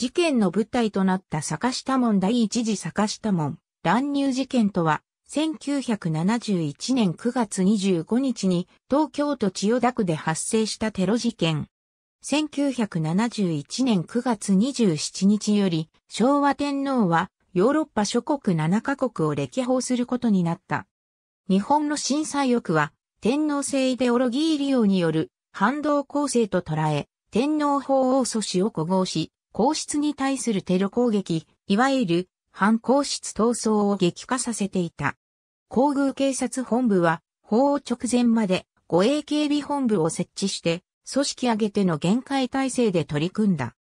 事件の舞台となった坂下門第一次坂下門乱入事件とは、1971年9月25日に東京都千代田区で発生したテロ事件。1971年9月27日より昭和天皇はヨーロッパ諸国7カ国を歴訪することになった。日本の震災欲は天皇制イデオロギー利用による反動構成と捉え、天皇法王祖子を古合し、皇室に対するテロ攻撃、いわゆる反皇室闘争を激化させていた。皇宮警察本部は、法を直前まで護衛警備本部を設置して、組織挙げての限界体制で取り組んだ。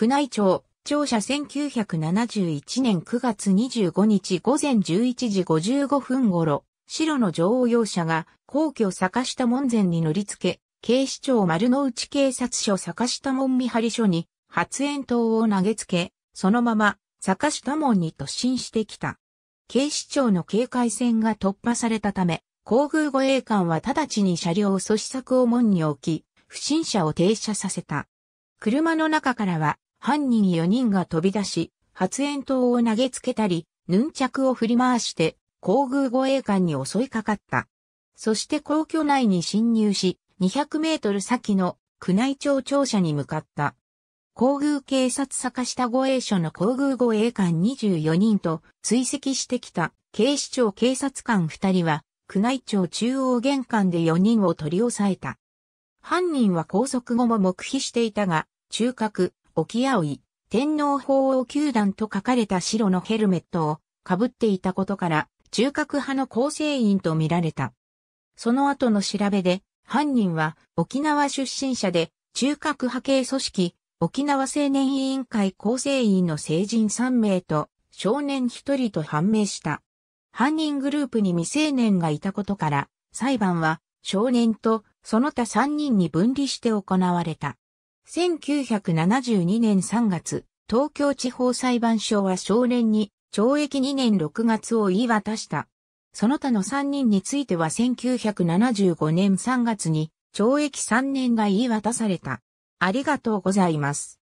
宮内庁、庁舎1971年9月25日午前11時55分頃、白の女王容赦が皇居坂下門前に乗り付け、警視庁丸の内警察署坂下門見張り署に発煙筒を投げつけ、そのまま坂下門に突進してきた。警視庁の警戒線が突破されたため、皇宮護衛官は直ちに車両を阻止策を門に置き、不審者を停車させた。車の中からは犯人4人が飛び出し、発煙筒を投げつけたり、ヌンチャクを振り回して、皇宮護衛官に襲いかかった。そして皇居内に侵入し、200メートル先の宮内庁庁舎に向かった。皇宮警察坂下護衛署の皇宮護衛官24人と追跡してきた警視庁警察官2人は、宮内庁中央玄関で4人を取り押さえた。犯人は拘束後も黙秘していたが、中核、沖葵、天皇法王球団と書かれた白のヘルメットをかぶっていたことから、中核派の構成員と見られた。その後の調べで、犯人は沖縄出身者で中核派系組織沖縄青年委員会構成員の成人3名と少年1人と判明した。犯人グループに未成年がいたことから、裁判は少年とその他3人に分離して行われた。1972年3月、東京地方裁判所は少年に懲役2年6月を言い渡した。その他の3人については1975年3月に懲役3年が言い渡された。ありがとうございます。